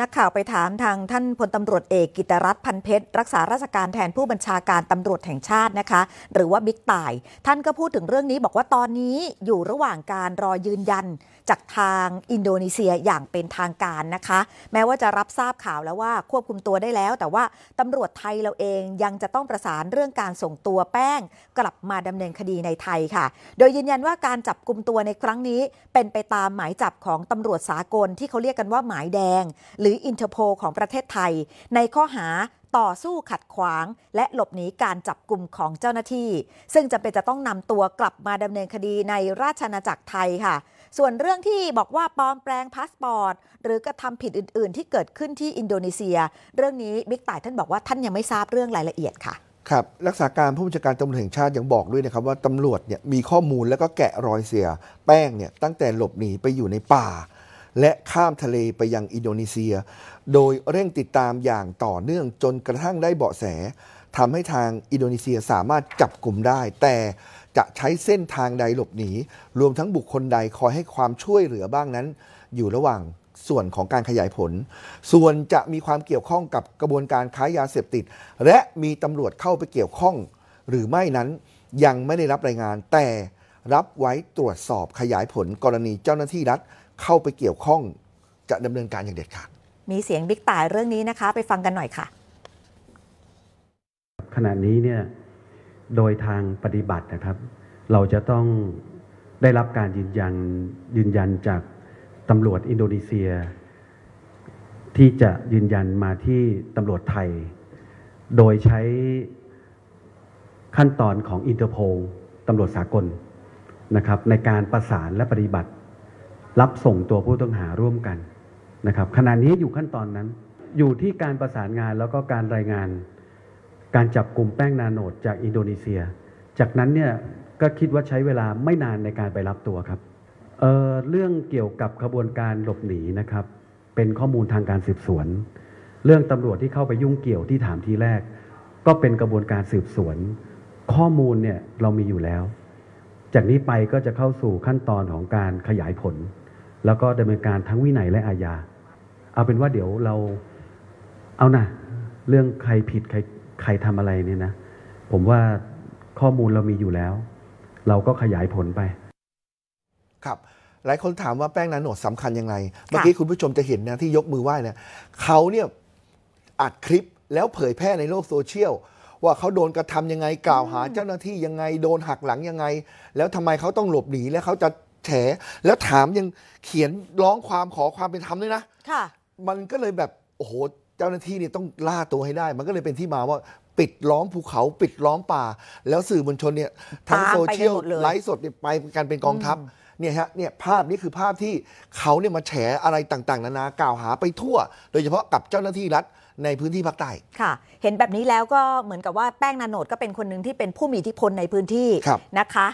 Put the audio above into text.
นักข่าวไปถามทางท่านพลตำรวจเอก กิตรัตน์พันเพชร รักษาราชการ แทนผู้บัญชาการตำรวจแห่งชาตินะคะ หรือว่าบิ๊กต่ายท่านก็พูดถึงเรื่องนี้บอกว่าตอนนี้อยู่ระหว่างการรอยืนยันจากทางอินโดนีเซียอย่างเป็นทางการนะคะ แม้ว่าจะรับทราบข่าวแล้วว่า ควบคุมตัวได้แล้ว แต่ว่าตำรวจไทยเราเองยังจะต้องประสานเรื่องการส่งตัวแป้ง กลับมาดำเนินคดีในไทยค่ะ โดยยืนยันว่าการจับกลุ่มตัวในครั้งนี้เป็นไปตามหมายจับของตำรวจสากลที่เขาเรียกกันว่าหมายแดงหรืรืออินเทอร์โพของประเทศไทย ในข้อหาต่อสู้ขัดขวาง และหลบหนีการจับกลุ่มของเจ้าหน้าที่ ซึ่งจำเป็นจะต้องนำตัวกลับมาดำเนินคดีในราชอาณาจักรไทยค่ะส่วนเรื่องที่บอกว่าปลอมแปลงพาสปอร์ต หรือกระทำผิดอื่นๆที่เกิดขึ้นที่อินโดนีเซีย เรื่องนี้บิ๊กต่ายท่านบอกว่าท่านยังไม่ทราบเรื่องรายละเอียดค่ะครับรักษาการผู้บัญชาการตำรวจแห่งชาติยังบอกด้วยนะครับว่าตำรวจเนี่ยมีข้อมูลแล้วก็แกะรอยเสียแป้งเนี่ยตั้งแต่หลบหนีไปอยู่ในป่าและข้ามทะเลไปยังอินโดนีเซีย โดยเร่งติดตามอย่างต่อเนื่องจนกระทั่งได้เบาะแส ทำให้ทางอินโดนีเซียสามารถจับกลุ่มได้ แต่จะใช้เส้นทางใดหลบหนี รวมทั้งบุคคลใดคอยให้ความช่วยเหลือบ้างนั้น อยู่ระหว่างส่วนของการขยายผล ส่วนจะมีความเกี่ยวข้องกับกระบวนการค้ายาเสพติด และมีตำรวจเข้าไปเกี่ยวข้อง หรือไม่นั้น ยังไม่ได้รับรายงาน แต่รับไว้ตรวจสอบขยายผลกรณีเจ้าหน้าที่รัฐเข้าไปเกี่ยวข้องจะดำเนินการอย่างเด็ดขาด มีเสียงบิ๊กต่ายเรื่องนี้นะคะ ไปฟังกันหน่อยค่ะ ขณะนี้เนี่ยโดยทางปฏิบัตินะครับ เราจะต้องได้รับการยืนยันยืนยันจากตำรวจอินโดนีเซีย ที่จะยืนยันมาที่ตำรวจไทย โดยใช้ขั้นตอนของอินเตอร์โพลตำรวจสากลนะครับ ในการประสานและปฏิบัติรับส่งตัวผู้ต้องหาร่วมกันนะครับ ขณะนี้อยู่ขั้นตอนนั้น อยู่ที่การประสานงานแล้วก็การรายงาน การจับกลุ่มแป้งนาโนดจากอินโดนีเซีย จากนั้นเนี่ยก็คิดว่าใช้เวลาไม่นานในการไปรับตัวครับเเรื่องเกี่ยวกับขบวนการหลบหนีนะครับ เป็นข้อมูลทางการสืบสวน เรื่องตำรวจที่เข้าไปยุ่งเกี่ยวที่ถามทีแรก ก็เป็นกระบวนการสืบสวน ข้อมูลเนี่ยเรามีอยู่แล้ว จากนี้ไปก็จะเข้าสู่ขั้นตอนของการขยายผลแล้วก็ดำเนินการทั้งวินัยและอาญา เอาเป็นว่าเดี๋ยวเราเอานะเรื่องใครผิดใครใครทำอะไรเนี่ยนะ ผมว่าข้อมูลเรามีอยู่แล้ว เราก็ขยายผลไป ครับ หลายคนถามว่าแป้งนาโนดสำคัญยังไง เมื่อกี้คุณผู้ชมจะเห็นนะที่ยกมือไหว้เนี่ยเขาเนี่ยอัดคลิปแล้วเผยแพร่ในโลกโซเชียล ว่าเขาโดนกระทำยังไงกล่าวหาเจ้าหน้าที่ยังไง โดนหักหลังยังไง แล้วทำไมเขาต้องหลบหนีแล้วเขาจะแฉแล้วถามยังเขียนร้องความขอความเป็นธรรมด้วยนะค่ะ มันก็เลยแบบโอ้โหเจ้าหน้าที่เนี่ยต้องล่าตัวให้ได้ มันก็เลยเป็นที่มาว่าปิดล้อมภูเขาปิดล้อมป่า แล้วสื่อมวลชนเนี่ยทั้งโซเชียลไลฟ์สดเนี่ยไปกันเป็นกองทัพเนี่ยฮะเนี่ยภาพนี้คือภาพที่เขาเนี่ยมาแฉอะไรต่างๆนานากล่าวหาไปทั่ว โดยเฉพาะกับเจ้าหน้าที่รัฐในพื้นที่ภาคใต้ค่ะ เห็นแบบนี้แล้วก็เหมือนกับว่าแป้งนาโนดก็เป็นคนหนึ่งที่เป็นผู้มีอิทธิพลในพื้นที่นะคะ